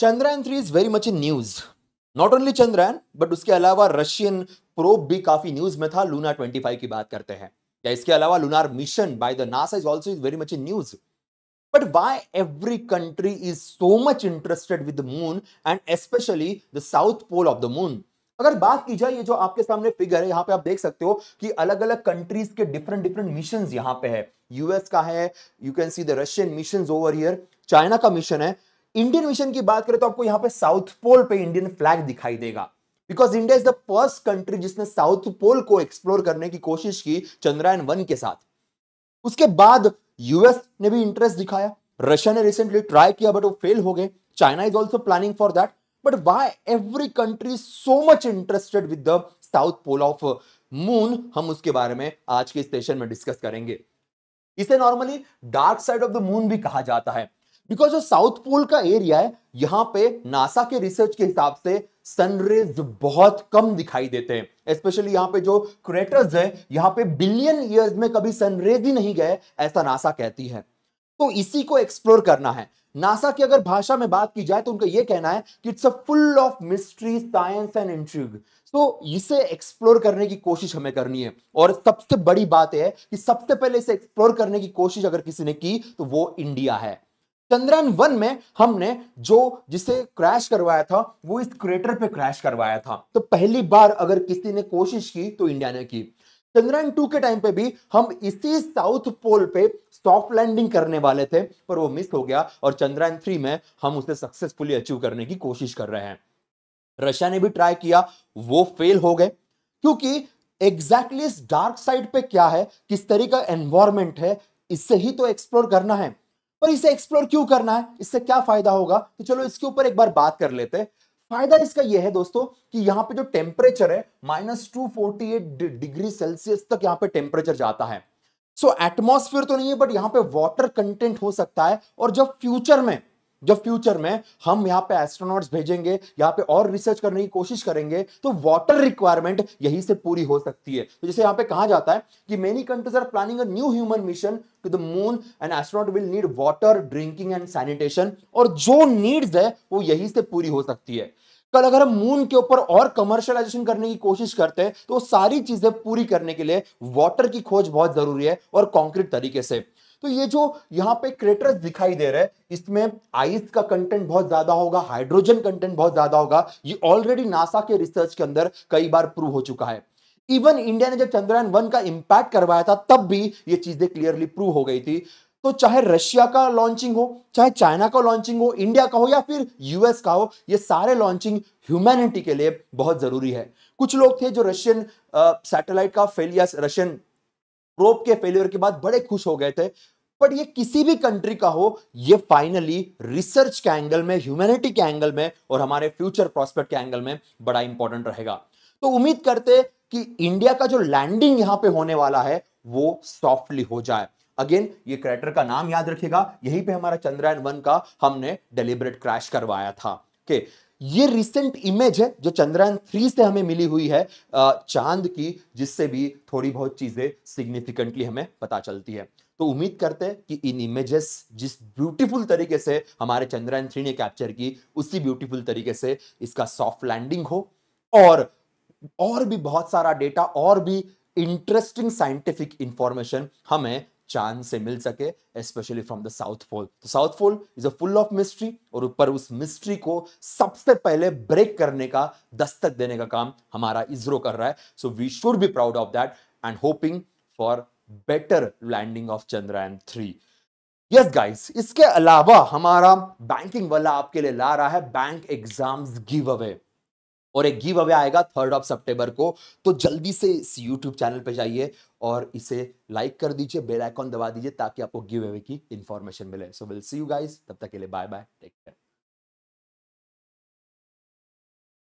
Chandrayaan three is very much in news not only Chandrayaan but उसके अलावा Russian probe भी काफी न्यूज में था लूना फाइव की बात करते हैं या इसके अलावा lunar mission by the NASA is also is very much in news but why every country is so much interested with the moon and especially the south pole of the moon अगर बात की जाए ये जो आपके सामने figure है यहाँ पे आप देख सकते हो कि अलग अलग कंट्रीज के डिफरेंट डिफरेंट मिशन यहाँ पे है यूएस का है you can see the Russian mission over here China का मिशन है इंडियन मिशन की बात करें तो आपको यहां पे साउथ पोल पे इंडियन फ्लैग दिखाई देगा because India is the first country जिसने साउथ पोल को एक्सप्लोर करने की कोशिश की चंद्रयान वन के साथ उसके बाद यूएस ने भी इंटरेस्ट दिखाया रशिया ने रिसेंटली ट्राई किया बट वो फेल हो गए China is also planning for that but why every country so much interested with the south pole of moon हम उसके बारे में आज के स्टेशन में डिस्कस करेंगे इसे normally dark side of the moon भी कहा जाता है बिकॉज जो साउथ पोल का एरिया है यहां पे नासा के रिसर्च के हिसाब से सनरेज बहुत कम दिखाई देते हैं स्पेशली यहाँ पे जो क्रेटर्स है यहाँ पे बिलियन ईयर्स में कभी सनरेज ही नहीं गए ऐसा नासा कहती है तो इसी को एक्सप्लोर करना है नासा की अगर भाषा में बात की जाए तो उनका यह कहना है कि it's a full of mystery science and intrigue तो इसे एक्सप्लोर करने की कोशिश हमें करनी है और सबसे बड़ी बात यह है कि सबसे पहले इसे एक्सप्लोर करने की कोशिश अगर किसी ने की तो वो इंडिया है चंद्रयान वन में हमने जो जिसे क्रैश करवाया था वो इस क्रेटर पे क्रैश करवाया था तो पहली बार अगर किसी ने कोशिश की तो इंडिया ने की चंद्रयान टू के टाइम पे भी हम इसी साउथ पोल पे सॉफ्ट लैंडिंग करने वाले थे पर वो मिस हो गया और चंद्रयान थ्री में हम उसे सक्सेसफुली अचीव करने की कोशिश कर रहे हैं रशिया ने भी ट्राई किया वो फेल हो गए क्योंकि एग्जैक्टली exactly इस डार्क साइड पे क्या है किस तरीके का एनवायरमेंट है इससे ही तो एक्सप्लोर करना है पर इसे एक्सप्लोर क्यों करना है इससे क्या फायदा होगा तो चलो इसके ऊपर एक बार बात कर लेते हैं फायदा इसका यह है दोस्तों कि यहाँ पे जो टेम्परेचर है minus two forty eight degree Celsius तक यहाँ पे टेम्परेचर जाता है सो so, एटमोसफियर तो नहीं है बट यहाँ पे वाटर कंटेंट हो सकता है और जब फ्यूचर में जब फ्यूचर में हम यहाँ पे एस्ट्रोनॉट्स भेजेंगे यहाँ पे और रिसर्च करने की कोशिश करेंगे तो वाटर रिक्वायरमेंट यही से पूरी हो सकती है तो जैसे यहाँ पे कहा जाता है कि many countries are planning a new human mission to the moon and astronaut will need water drinking and sanitation और जो नीड्स है वो यही से पूरी हो सकती है कल अगर हम मून के ऊपर और कमर्शलाइजेशन करने की कोशिश करते हैं तो सारी चीजें पूरी करने के लिए वाटर की खोज बहुत जरूरी है और कॉन्क्रीट तरीके से तो ये जो यहाँ पे क्रेटर्स दिखाई दे रहे हैं इसमें आइस का कंटेंट बहुत ज्यादा होगा हाइड्रोजन कंटेंट बहुत ज्यादा होगा ये ऑलरेडी नासा के रिसर्च के अंदर कई बार प्रूव हो चुका है इवन इंडिया ने जब चंद्रयान वन का इंपैक्ट करवाया था तब भी ये चीजें क्लियरली प्रूव हो गई थी तो चाहे रशिया का लॉन्चिंग हो चाहे चाइना का लॉन्चिंग हो इंडिया का हो या फिर यूएस का हो ये सारे लॉन्चिंग ह्यूमैनिटी के लिए बहुत जरूरी है कुछ लोग थे जो रशियन सैटेलाइट uh, का फेलियर रशियन प्रोप के फेल्यूर के बाद बड़े खुश हो गए थे बट ये किसी भी कंट्री का हो ये फाइनली रिसर्च के एंगल में ह्यूमैनिटी के एंगल में और हमारे फ्यूचर प्रोस्पेक्ट के एंगल में बड़ा इंपॉर्टेंट रहेगा तो उम्मीद करते कि इंडिया का जो लैंडिंग यहां पे होने वाला है वो सॉफ्टली हो जाए अगेन ये क्रेटर का नाम याद रखिएगा यहीं पे हमारा चंद्रयान वन का हमने डेलिबरेट क्रैश करवाया था के okay. ये रिसेंट इमेज है जो चंद्रयान थ्री से हमें मिली हुई है चांद की जिससे भी थोड़ी बहुत चीजें सिग्निफिकेंटली हमें पता चलती है तो उम्मीद करते हैं कि इन इमेजेस जिस ब्यूटीफुल तरीके से हमारे चंद्रयान थ्री ने कैप्चर की उसी ब्यूटीफुल तरीके से इसका सॉफ्ट लैंडिंग हो और और भी बहुत सारा डेटा और भी इंटरेस्टिंग साइंटिफिक इंफॉर्मेशन हमें चांद से मिल सके specially from the south pole तो south pole is a full of mystery और ऊपर उस मिस्ट्री को सबसे पहले ब्रेक करने का दस्तक देने का काम हमारा इसरो कर रहा है so we should be proud of that and hoping for better landing of Chandrayaan three yes guys इसके अलावा हमारा बैंकिंग वाला आपके लिए ला रहा है बैंक एग्जाम्स गिव अवे और एक गिव अवे आएगा थर्ड ऑफ सेप्टेम्बर को तो जल्दी से इस यूट्यूब चैनल पर जाइए और इसे लाइक कर दीजिए बेल आइकॉन दबा दीजिए ताकि आपको गिव अवे की इन्फॉर्मेशन मिले so will see you guys तब तक के लिए बाय बाय टेक केयर